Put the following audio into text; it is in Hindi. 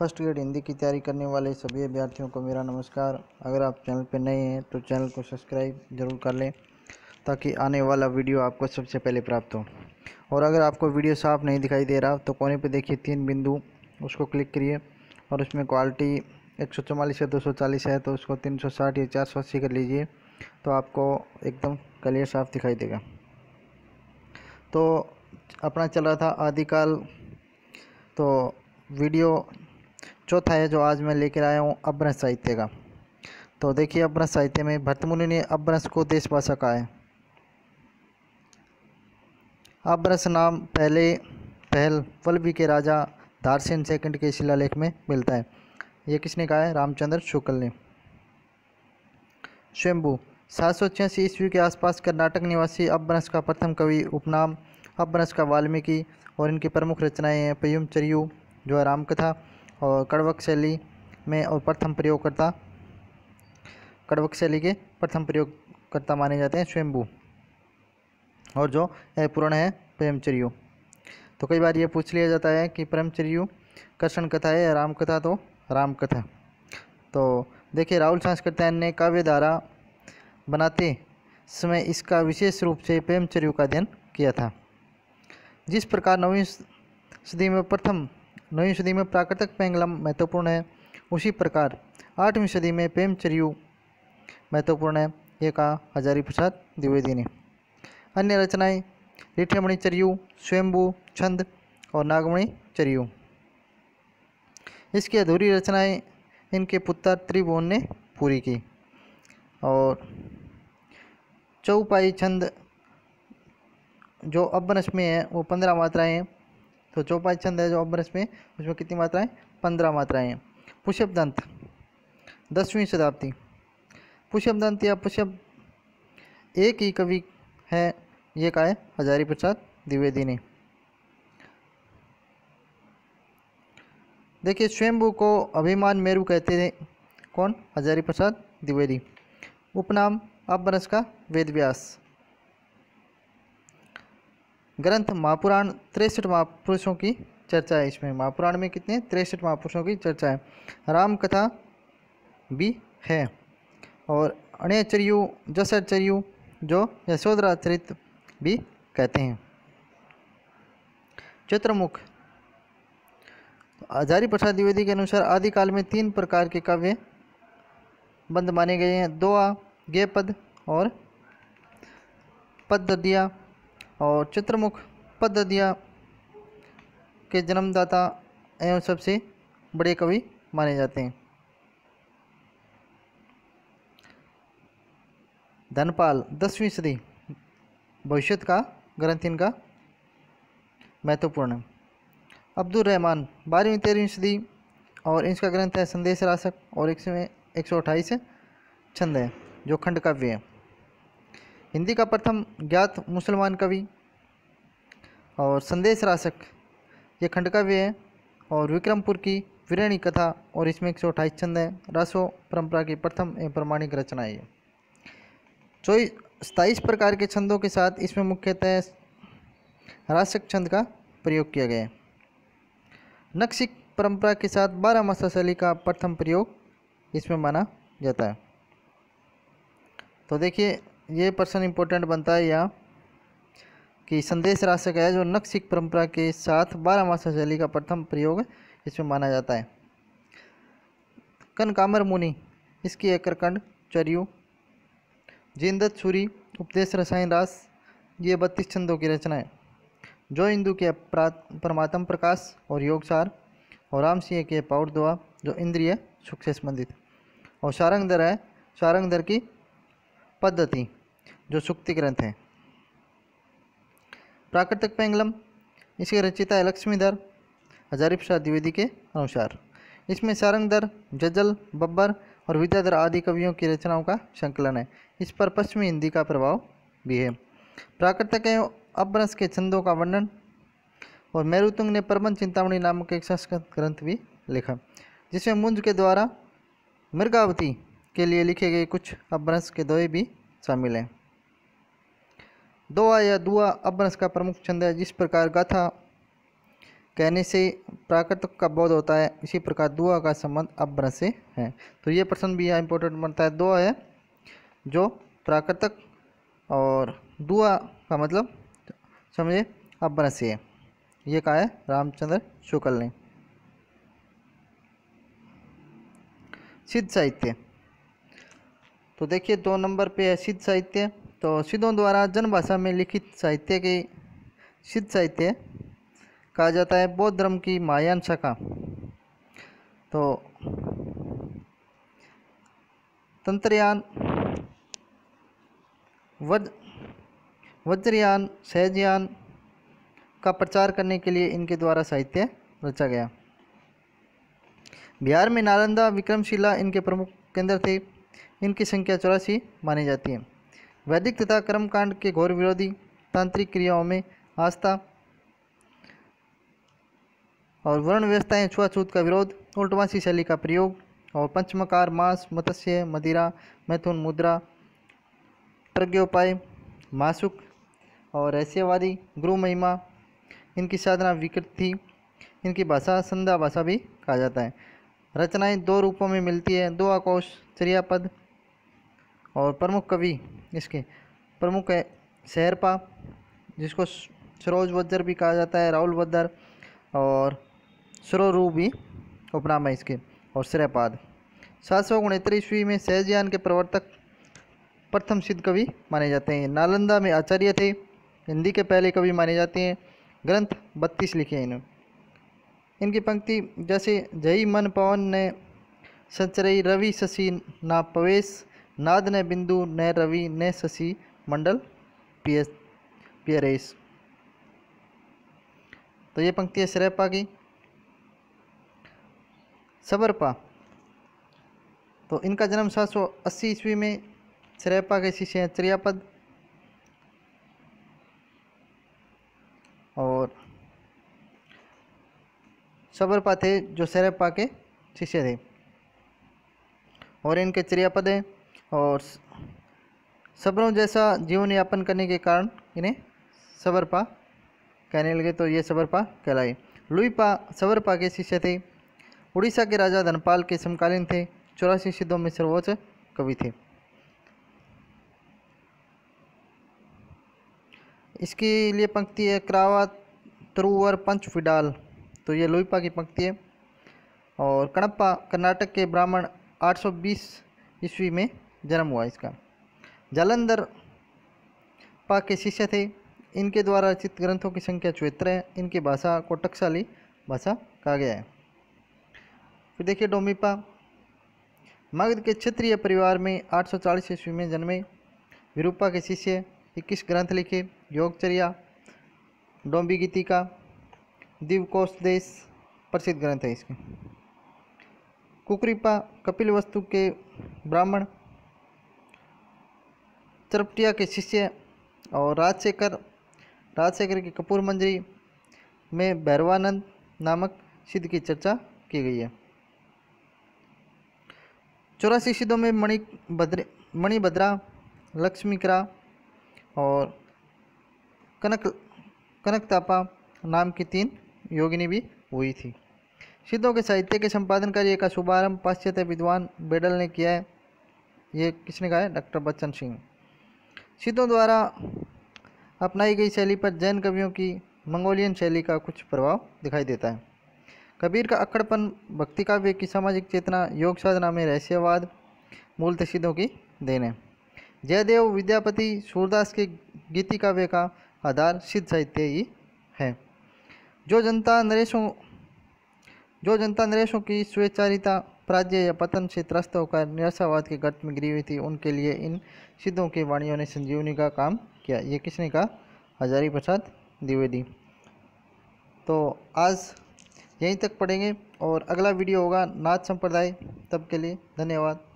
फर्स्ट ग्रेड हिंदी की तैयारी करने वाले सभी अभ्यर्थियों को मेरा नमस्कार अगर आप चैनल पर नए हैं तो चैनल को सब्सक्राइब ज़रूर कर लें ताकि आने वाला वीडियो आपको सबसे पहले प्राप्त हो और अगर आपको वीडियो साफ नहीं दिखाई दे रहा तो कोने पे देखिए तीन बिंदु उसको क्लिक करिए और उसमें क्वालिटी एक सौ चौवालीस या दो सौ चालीस है तो उसको तीन सौ साठ या चार सौ अस्सी कर लीजिए तो आपको एकदम क्लियर साफ दिखाई देगा तो अपना चल रहा था आदिकाल तो वीडियो चौथा है जो आज मैं लेकर आया हूँ अभ्रंश साहित्य का तो देखिए अभ्रंश साहित्य में भरतमुनि ने अभ्रंश को देश भाषा कहा है अभ्रंश नाम पहले पहल वल्लभी के राजा धारसेन सेकंड के शिलालेख में मिलता है ये किसने कहा है रामचंद्र शुक्ल ने स्वयंभू सात सौ छियासी ईस्वी के आसपास कर्नाटक निवासी अभ्रंश का प्रथम कवि उपनाम अभ्रंश का वाल्मीकि और इनकी प्रमुख रचनाएं हैं पयुम चरियु जो है रामकथा और कड़वक शैली में और प्रथम प्रयोगकर्ता कड़वक शैली के प्रथम प्रयोगकर्ता माने जाते हैं स्वयंभू और जो पूर्ण है प्रेमचर्यु तो कई बार ये पूछ लिया जाता है कि प्रेमचर्यु कृष्ण कथा है या राम कथा तो राम कथा तो देखिए राहुल संस्कृतायन ने काव्य धारा बनाते समय इसका विशेष रूप से प्रेमचर्यु का अध्ययन किया था जिस प्रकार नौवीं सदी में प्रथम नौवीं सदी में प्राकृतिक पेंगलम महत्वपूर्ण है उसी प्रकार आठवीं सदी में प्रेमचरयू महत्वपूर्ण है ये कहा हजारी प्रसाद द्विवेदी ने अन्य रचनाएं रिठमणि स्वयंभु स्वयंभू छंद और नागमणि चरयू इसकी अधूरी रचनाएं इनके पुत्र त्रिभुवन ने पूरी की और चौपाई छंद जो अब्बनस में है वो पंद्रह मात्राएं हैं तो चौपाई छंद है जो अभ्रस में उसमें कितनी मात्राएं पंद्रह मात्राएं हैं दंत दसवीं शताब्दी पुष्यप दंत या पुष्यप एक ही कवि है ये का है हजारी प्रसाद द्विवेदी ने देखिए स्वयंभू को अभिमान मेरू कहते थे कौन हजारी प्रसाद द्विवेदी उपनाम अपभ्रंश का वेद व्यास ग्रंथ महापुराण तिरसठ महापुरुषों की चर्चा है इसमें महापुराण में कितने तिरसठ महापुरुषों की चर्चा है राम कथा भी है और अणेचरयु जसरचरयु जो यशोधरा चरित भी कहते हैं चित्रमुख हजारी प्रसाद द्विवेदी के अनुसार आदिकाल में तीन प्रकार के काव्य बंद माने गए हैं दोआ गेपद और पद दिया और चित्रमुख पद्धतिया के जन्मदाता एवं सबसे बड़े कवि माने जाते हैं धनपाल दसवीं सदी भविष्य का ग्रंथ इनका महत्वपूर्ण है अब्दुल रहमान बारहवीं तेरहवीं सदी और इसका ग्रंथ है संदेश राशक और एक सौ अट्ठाईस छंद है जो खंड काव्य है हिंदी का प्रथम ज्ञात मुसलमान कवि और संदेश राशक ये खंडकाव्य है और विक्रमपुर की विरणी कथा और इसमें एक सौ अट्ठाईस छंद है रासो परंपरा की प्रथम एवं प्रमाणिक रचना है चौबीस सताईस प्रकार के छंदों के साथ इसमें मुख्यतः राशक छंद का प्रयोग किया गया है नक्शिक परंपरा के साथ बारह मसा शैली का प्रथम प्रयोग इसमें माना जाता है तो देखिए ये प्रश्न इम्पोर्टेंट बनता है यहाँ कि संदेश राशक है जो नक्श सिख परंपरा के साथ बारह मास शैली का प्रथम प्रयोग इसमें माना जाता है कनकामर मुनि इसकी एकरकंड चरयू जिंदत छुरी उपदेश रसायन रास ये बत्तीस छंदों की रचना है जो हिंदू के परमात्म प्रकाश और योगसार और राम सिंह के पाउर दुआ जो इंद्रिय सुख से संबंधित और सारंगधर है सारंगधर की पद्धति जो सुक्ति ग्रंथ हैं प्राकृतिक पेंगलम इसकी रचिता है लक्ष्मीधर हजारिफ शाह द्विवेदी के अनुसार इसमें सारंगधर जजल बब्बर और विद्याधर आदि कवियों की रचनाओं का संकलन है इस पर पश्चिमी हिंदी का प्रभाव भी है प्राकृतिक एवं अपभ्रंश के छंदों का वर्णन और मेरुतुंग ने परमन चिंतामणि नामक एक संस्कृत ग्रंथ भी लिखा जिसमें मुंज के द्वारा मृगावती के लिए लिखे गए कुछ अपभ्रंश के दोहे भी शामिल हैं दुआ या दुआ अबरस का प्रमुख छंद है जिस प्रकार गाथा कहने से प्राकृतिक का बोध होता है इसी प्रकार दुआ का संबंध अपभ्रंश से है तो ये प्रश्न भी यहाँ इम्पोर्टेंट बनता है दुआ है जो प्राकृतिक और दुआ का मतलब समझे अपभ्रंश से है ये कहा है रामचंद्र शुक्ल ने सिद्ध साहित्य तो देखिए दो नंबर पे है सिद्ध साहित्य तो सिद्धों द्वारा जनभाषा में लिखित साहित्य के सिद्ध साहित्य कहा जाता है बौद्ध धर्म की मायान शाखा तो तंत्रयान वज वज्रयान सहजयान का प्रचार करने के लिए इनके द्वारा साहित्य रचा गया बिहार में नालंदा विक्रमशिला इनके प्रमुख केंद्र थे इनकी संख्या चौरासी मानी जाती है वैदिक तथा कर्मकांड के घोर विरोधी तांत्रिक क्रियाओं में आस्था और वर्ण व्यवस्थाएँ छुआछूत का विरोध उल्टवासी शैली का प्रयोग और पंचमकार मांस मत्स्य मदिरा मैथुन मुद्रा प्रज्ञोपाय मासुक और रहस्यवादी गुरु महिमा इनकी साधना विकृत थी इनकी भाषा संध्या भाषा भी कहा जाता है रचनाएं दो रूपों में मिलती है दो आकोश चर्यापद और प्रमुख कवि इसके प्रमुख है शेरपा जिसको सरोज वज्जर भी कहा जाता है राहुल वज्जर और सरोरू भी उपनाम है इसके और श्रेपाद सात सौ उनहत्तर ईस्वी में सहजयान के प्रवर्तक प्रथम सिद्ध कवि माने जाते हैं नालंदा में आचार्य थे हिंदी के पहले कवि माने जाते हैं ग्रंथ बत्तीस लिखे हैं इन्होंने इनकी पंक्ति जैसे जय मन पवन ने संचरई रवि शशि ना पवेश नाद ने बिंदु ने रवि ने शशि मंडल पीएस पियरेस तो ये पंक्ति है सरेपा की सबरपा तो इनका जन्म सात सौ अस्सी ईस्वी में सरेपा के शिष्य हैं त्रियापद और सबरपा थे जो सरेपा के शिष्य थे और इनके त्रियापद हैं और सबरों जैसा जीवन यापन करने के कारण इन्हें सबरपा कहने लगे तो ये सबरपा कहलाए लुईपा सबरपा के शिष्य थे उड़ीसा के राजा धनपाल के समकालीन थे चौरासी सिद्धों में सर्वोच्च कवि थे इसके लिए पंक्ति है क्रावा त्रुवर पंच फिडाल तो ये लोहिपा की पंक्ति है और कड़प्पा कर्नाटक के ब्राह्मण 820 ईस्वी में जन्म हुआ इसका जालंधर पाक के शिष्य थे इनके द्वारा रचित ग्रंथों की संख्या चौहत्तर है इनकी भाषा को भाषा कहा गया है फिर देखिए डोमिपा मगध के क्षेत्रीय परिवार में 840 ईस्वी में जन्मे विरूपा के शिष्य इक्कीस ग्रंथ लिखे योगचर्या डोम्बी गीतिका दिवकोश देश प्रसिद्ध ग्रंथ है इसके कुकरीपा कपिल वस्तु के ब्राह्मण चरपटिया के शिष्य और राजशेखर राजशेखर की कपूर मंजरी में भैरवानंद नामक सिद्ध की चर्चा की गई है चौरासी सिद्धों में मणि भद्र मणिभद्रा लक्ष्मीकरा और कनक कनकतापा नाम की तीन योगिनी भी हुई थी सिद्धों के साहित्य के संपादन कार्य का शुभारंभ पाश्चात्य विद्वान बेडल ने किया है ये किसने कहा है डॉक्टर बच्चन सिंह सिद्धों द्वारा अपनाई गई शैली पर जैन कवियों की मंगोलियन शैली का कुछ प्रभाव दिखाई देता है कबीर का अक्खड़पन भक्ति काव्य की सामाजिक चेतना योग साधना में रहस्यवाद मूलत सिद्धों की देन है जयदेव विद्यापति सूरदास के गीति काव्य का आधार सिद्ध साहित्य ही है जो जनता नरेशों जो जनता नरेशों की स्वेच्छारिता पराजय या पतन से त्रस्त होकर निराशावाद के गर्त में गिरी हुई थी उनके लिए इन सिद्धों के वाणियों ने संजीवनी का काम किया ये किसने कहा हजारी प्रसाद द्विवेदी तो आज यहीं तक पढ़ेंगे और अगला वीडियो होगा नाथ संप्रदाय तब के लिए धन्यवाद